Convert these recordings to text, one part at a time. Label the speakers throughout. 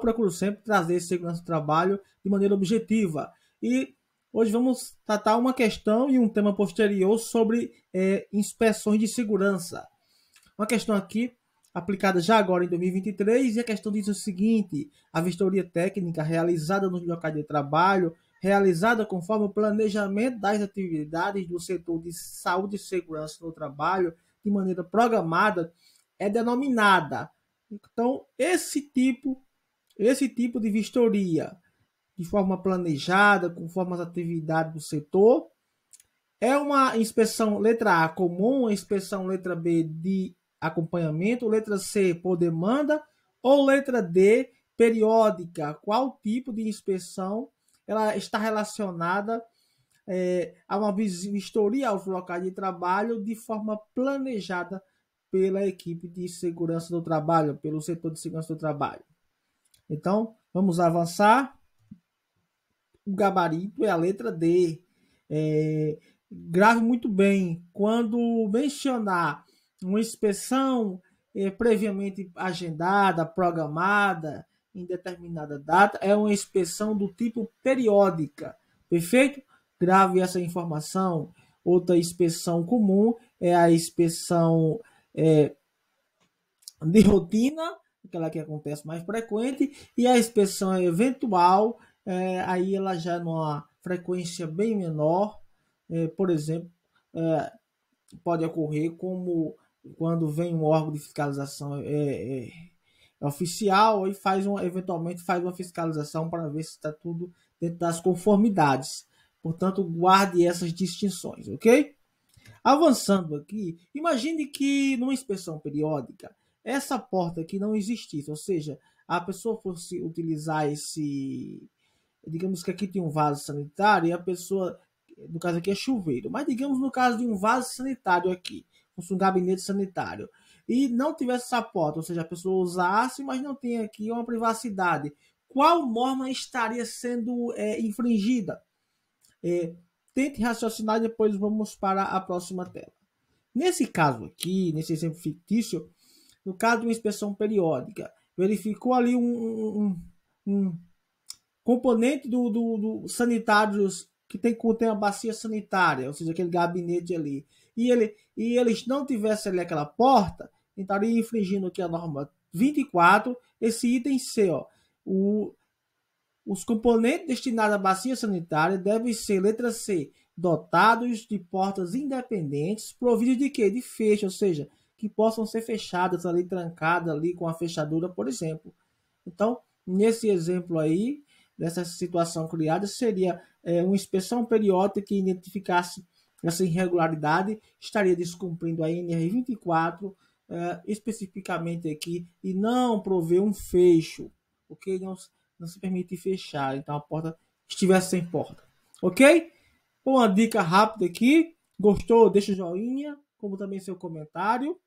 Speaker 1: procuro sempre trazer segurança do trabalho de maneira objetiva. E hoje vamos tratar uma questão e um tema posterior sobre é, inspeções de segurança. Uma questão aqui aplicada já agora em 2023 e a questão diz o seguinte: a vistoria técnica realizada nos locais de trabalho realizada conforme o planejamento das atividades do setor de saúde e segurança no trabalho de maneira programada é denominada. Então, esse tipo esse tipo de vistoria, de forma planejada, conforme as atividades do setor, é uma inspeção letra A comum, inspeção letra B de acompanhamento, letra C por demanda ou letra D periódica. Qual tipo de inspeção ela está relacionada é, a uma vistoria aos locais de trabalho de forma planejada pela equipe de segurança do trabalho, pelo setor de segurança do trabalho. Então, vamos avançar. O gabarito é a letra D. É, grave muito bem. Quando mencionar uma inspeção é, previamente agendada, programada em determinada data, é uma inspeção do tipo periódica. Perfeito? Grave essa informação. Outra inspeção comum é a inspeção é, de rotina aquela que acontece mais frequente, e a inspeção eventual, é, aí ela já numa frequência bem menor, é, por exemplo, é, pode ocorrer como quando vem um órgão de fiscalização é, é, oficial e faz um, eventualmente faz uma fiscalização para ver se está tudo dentro das conformidades. Portanto, guarde essas distinções, ok? Avançando aqui, imagine que numa inspeção periódica essa porta aqui não existisse, ou seja, a pessoa fosse utilizar esse. Digamos que aqui tem um vaso sanitário e a pessoa. No caso aqui é chuveiro, mas digamos no caso de um vaso sanitário aqui, um gabinete sanitário, e não tivesse essa porta, ou seja, a pessoa usasse, mas não tem aqui uma privacidade, qual norma estaria sendo é, infringida? É, tente raciocinar e depois vamos para a próxima tela. Nesse caso aqui, nesse exemplo fictício, no caso de uma inspeção periódica, verificou ali um, um, um, componente do, do, do sanitários que tem contém a bacia sanitária, ou seja, aquele gabinete ali, e, ele, e eles não tivessem ali aquela porta, estaria então infringindo aqui a norma 24, esse item C, ó, o, os componentes destinados à bacia sanitária devem ser, letra C, dotados de portas independentes, providos de quê? De fecho, ou seja, que possam ser fechadas ali, trancadas ali com a fechadura, por exemplo. Então, nesse exemplo aí, dessa situação criada, seria é, uma inspeção periódica que identificasse essa irregularidade, estaria descumprindo a NR24, é, especificamente aqui, e não prover um fecho, ok? Não, não se permite fechar, então a porta estivesse sem porta, ok? Uma dica rápida aqui, gostou, deixa o joinha, como também seu comentário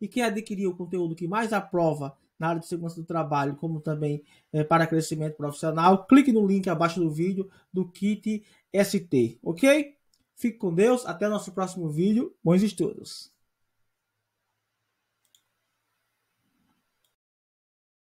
Speaker 1: e quer adquirir o conteúdo que mais aprova na área de segurança do trabalho, como também é, para crescimento profissional, clique no link abaixo do vídeo do kit ST, ok? Fique com Deus, até nosso próximo vídeo. Bons estudos!